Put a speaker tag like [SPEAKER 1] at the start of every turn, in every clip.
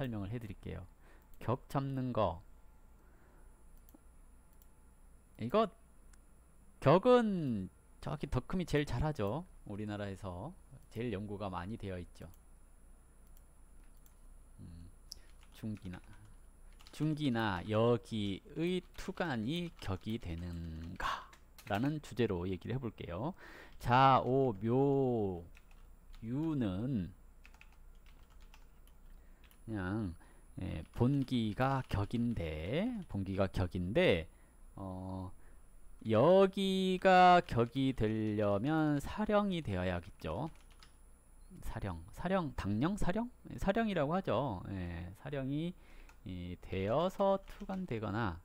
[SPEAKER 1] 설명을 해드릴게요. 격 잡는 거 이거 격은 정확히 덕흠이 제일 잘하죠. 우리나라에서 제일 연구가 많이 되어 있죠. 음, 중기나 중기나 여기의 투간이 격이 되는가 라는 주제로 얘기를 해볼게요. 자오묘유는 그냥 예, 본기가 격인데 본기가 격인데 어, 여기가 격이 되려면 사령이 되어야겠죠. 사령, 사령, 당령, 사령, 예, 사령이라고 하죠. 예, 사령이 이, 되어서 투간되거나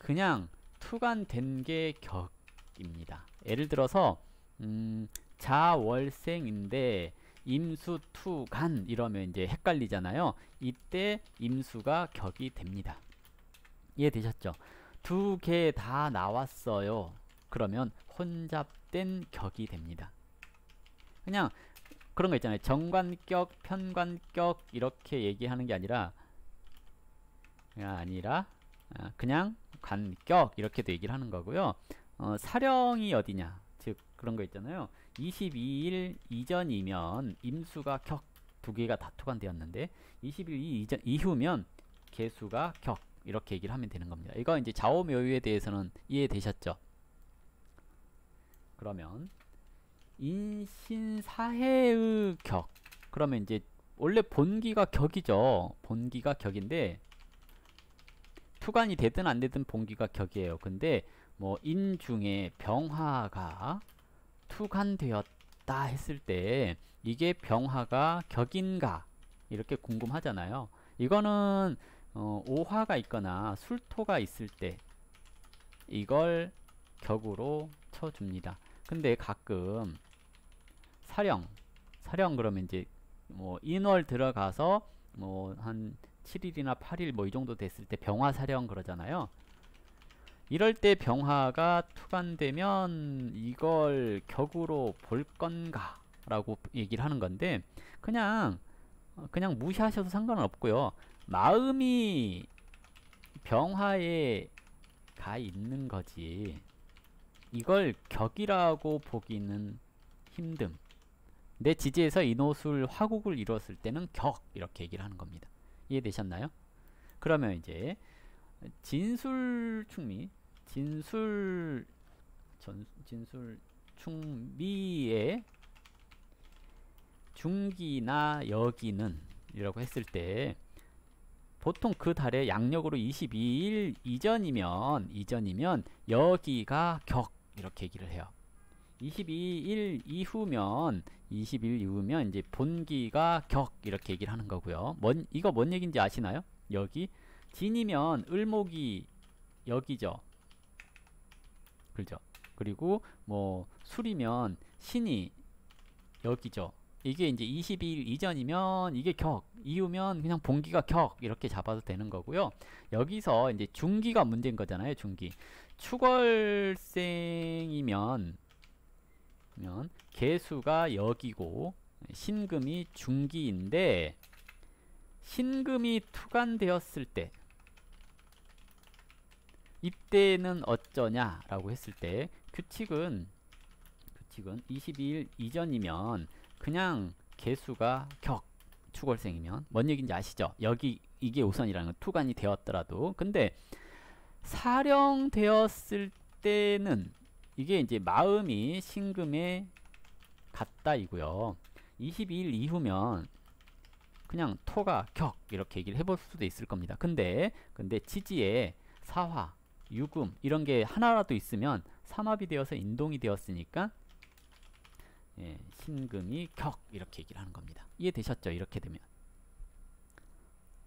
[SPEAKER 1] 그냥 투간된 게 격입니다. 예를 들어서 음, 자월생인데 임수 투간 이러면 이제 헷갈리잖아요. 이때 임수가 격이 됩니다. 이해되셨죠? 두 개 다 나왔어요. 그러면 혼잡된 격이 됩니다. 그냥 그런 거 있잖아요. 정관격, 편관격 이렇게 얘기하는 게 아니라 아니라 아, 그냥 관격 이렇게도 얘기를 하는 거고요. 어, 사령이 어디냐? 그런 거 있잖아요 22일 이전이면 임수가 격 두 개가 다 토관되었는데 2 2일 이전 이후면 개수가 격 이렇게 얘기를 하면 되는 겁니다 이거 이제 좌우묘유에 대해서는 이해되셨죠 그러면 인신사해의 격 그러면 이제 원래 본기가 격이죠 본기가 격인데 투관이 되든 안 되든 본기가 격이에요 근데 뭐 인중에 병화가 투간되었다 했을 때 이게 병화가 격인가 이렇게 궁금하잖아요. 이거는 어, 오화가 있거나 술토가 있을 때 이걸 격으로 쳐줍니다. 근데 가끔 사령 사령 그러면 이제 뭐 인월 들어가서 뭐 한 7일이나 8일 뭐 이 정도 됐을 때 병화사령 그러잖아요. 이럴 때 병화가 투간되면 이걸 격으로 볼 건가 라고 얘기를 하는 건데 그냥 그냥 무시하셔도 상관은 없고요 마음이 병화에 가 있는 거지 이걸 격이라고 보기는 힘듦 내 지지에서 이노술 화국을 이뤘을 때는 격 이렇게 얘기를 하는 겁니다 이해되셨나요? 그러면 이제 진술 충미 진술 전, 진술 충미의 중기나 여기는 이라고 했을 때 보통 그달에 양력으로 22일 이전이면 이전이면 여기가 격 이렇게 얘기를 해요. 22일 이후면 22일 이후면 이제 본기가 격 이렇게 얘기를 하는 거고요. 뭔 이거 뭔 얘긴지 아시나요? 여기 D니면 을목이 여기죠. 그죠. 그리고 뭐 술이면 신이 여기죠. 이게 이제 22일 이전이면 이게 격, 이후면 그냥 봉기가격 이렇게 잡아도 되는 거고요. 여기서 이제 중기가 문제인 거잖아요. 중기. 추월생이면 개수가 여기고 신금이 중기인데 신금이 투간되었을 때 이때는 어쩌냐라고 했을 때 규칙은 규칙은 22일 이전이면 그냥 개수가 격 추월생이면 뭔 얘기인지 아시죠? 여기 이게 우선이라는 건 투간이 되었더라도 근데 사령되었을 때는 이게 이제 마음이 신금에 갔다이고요 22일 이후면 그냥 토가 격 이렇게 얘기를 해볼 수도 있을 겁니다. 근데 근데 지지에 사화 유금 이런 게 하나라도 있으면 삼합이 되어서 인동이 되었으니까 예, 신금이 격 이렇게 얘기를 하는 겁니다. 이해되셨죠? 이렇게 되면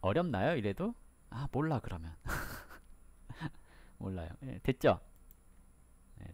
[SPEAKER 1] 어렵나요? 이래도 아 몰라 그러면 몰라요. 예, 됐죠? 예,